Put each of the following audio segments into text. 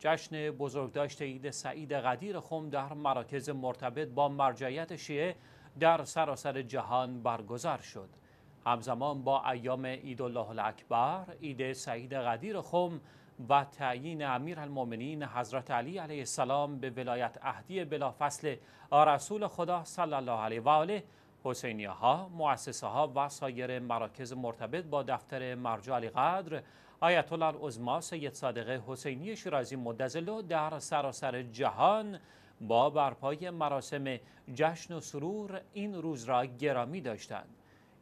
جشن بزرگداشت عید سعید قدیر خم در مراکز مرتبط با مرجعیت شیعه در سراسر جهان برگزار شد همزمان با ایام عید الله الاکبر عید سعید قدیر خم و تعیین امیرالمؤمنین حضرت علی علیه السلام به ولایت اهدی بلافصل رسول خدا صلی الله علیه و آله حسینیه ها مؤسسه ها و سایر مراکز مرتبط با دفتر مرجع علی قدر آیت الله العظما سید صادق حسینی شیرازی مدزلو در سراسر جهان با برپای مراسم جشن و سرور این روز را گرامی داشتند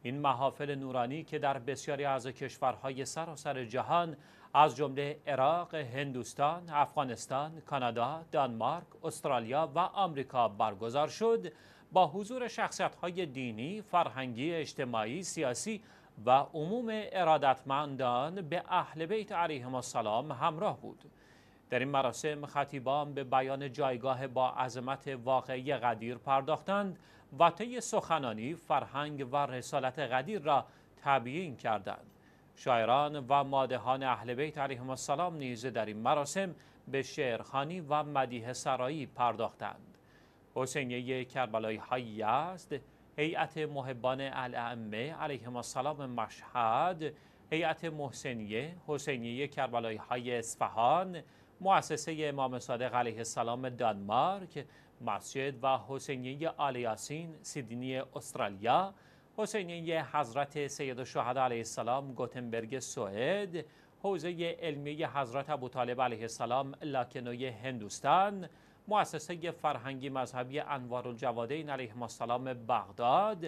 این محافل نورانی که در بسیاری از کشورهای سراسر جهان از جمله عراق، هندوستان، افغانستان، کانادا، دانمارک، استرالیا و آمریکا برگزار شد با حضور شخصیت‌های دینی، فرهنگی، اجتماعی، سیاسی و عموم ارادتمندان به اهل بیت علیهم السلام همراه بود در این مراسم خطیبان به بیان جایگاه با عظمت واقعی قدیر پرداختند و طی سخنانی فرهنگ و رسالت قدیر را تبیین کردند شاعران و مادهان اهل بیت علیهم السلام نیز در این مراسم به شعرخانی و مدیه سرایی پرداختند حسینیه کربلای هایی است هیئت محبان علیه علیهم السلام مشهد هیئت محسنیه حسینیه کربلایی های اصفهان مؤسسه امام صادق علیه السلام دانمارک مسجد و حسینیه آلیاسین سیدنی استرالیا حسینیه حضرت سید الشهدا علیه السلام گوتنبرگ سوئد حوزه علمی حضرت ابوطالب علیه السلام لاکنوی هندوستان مؤسسه فرهنگی مذهبی انوار الجوادین علیه السلام بغداد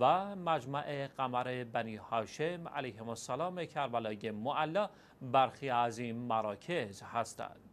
و مجمع قمر بنی هاشم علیه السلام کربلای معلا برخی از این مراکز هستند